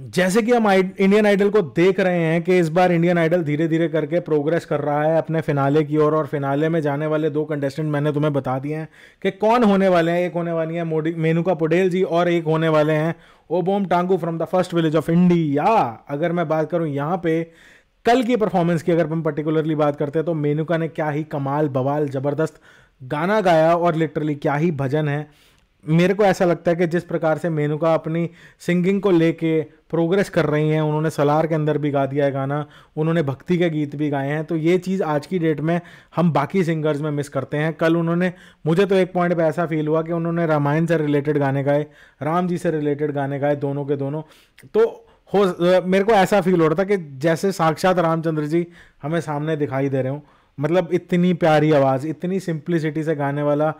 जैसे कि हम इंडियन आइडल को देख रहे हैं कि इस बार इंडियन आइडल धीरे धीरे करके प्रोग्रेस कर रहा है अपने फिनाले की ओर और, और फिनाले में जाने वाले दो कंटेस्टेंट मैंने तुम्हें बता दिए हैं कि कौन होने वाले हैं एक होने वाली है मोडी मेनुका पुडेल जी और एक होने वाले हैं Obom Tangu from the first village of India अगर मैं बात करूँ यहाँ पे कल की परफॉर्मेंस की अगर हम पर्टिकुलरली बात करते हैं तो मेनुका ने क्या ही कमाल बवाल ज़बरदस्त गाना गाया और लिटरली क्या ही भजन है मेरे को ऐसा लगता है कि जिस प्रकार से मेनुका अपनी सिंगिंग को लेके प्रोग्रेस कर रही हैं उन्होंने सलार के अंदर भी गा दिया है गाना उन्होंने भक्ति के गीत भी गाए हैं तो ये चीज़ आज की डेट में हम बाकी सिंगर्स में मिस करते हैं कल उन्होंने मुझे तो एक पॉइंट पर ऐसा फील हुआ कि उन्होंने रामायण से रिलेटेड गाने गाए राम जी से रिलेटेड गाने गाए दोनों के दोनों तो हो मेरे को ऐसा फील हो रहा था कि जैसे साक्षात रामचंद्र जी हमें सामने दिखाई दे रहे हों मतलब इतनी प्यारी आवाज़ इतनी सिंप्लिसिटी से गाने वाला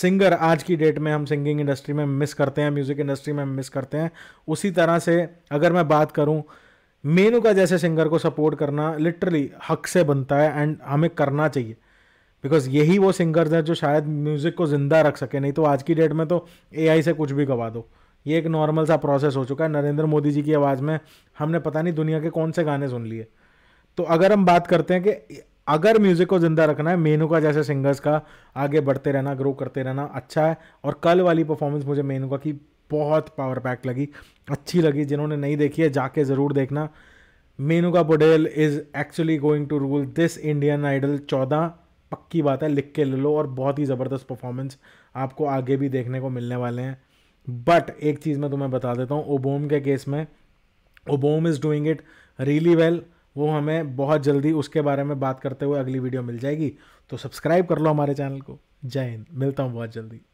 सिंगर आज की डेट में हम सिंगिंग इंडस्ट्री में मिस करते हैं म्यूज़िक इंडस्ट्री में मिस करते हैं उसी तरह से अगर मैं बात करूँ मेनू का जैसे सिंगर को सपोर्ट करना लिटरली हक से बनता है एंड हमें करना चाहिए बिकॉज यही वो सिंगर्स हैं जो शायद म्यूज़िक को ज़िंदा रख सके नहीं तो आज की डेट में तो ए से कुछ भी गवा दो ये एक नॉर्मल सा प्रोसेस हो चुका है नरेंद्र मोदी जी की आवाज़ में हमने पता नहीं दुनिया के कौन से गाने सुन लिए तो अगर हम बात करते हैं कि अगर म्यूज़िक को ज़िंदा रखना है मेनू का जैसे सिंगर्स का आगे बढ़ते रहना ग्रो करते रहना अच्छा है और कल वाली परफॉर्मेंस मुझे मेनू का की बहुत पावर पैक लगी अच्छी लगी जिन्होंने नहीं देखी है जाके ज़रूर देखना Menuka Poudel is actually going to rule this Indian idol चौदह पक्की बात है लिख के ले लो और बहुत ही ज़बरदस्त परफॉर्मेंस आपको आगे भी देखने को मिलने वाले हैं बट एक चीज़ मैं तुम्हें बता देता हूँ ओबोम के केस में Obom is doing it really well वो हमें बहुत जल्दी उसके बारे में बात करते हुए अगली वीडियो मिल जाएगी तो सब्सक्राइब कर लो हमारे चैनल को जय हिंद मिलता हूँ बहुत जल्दी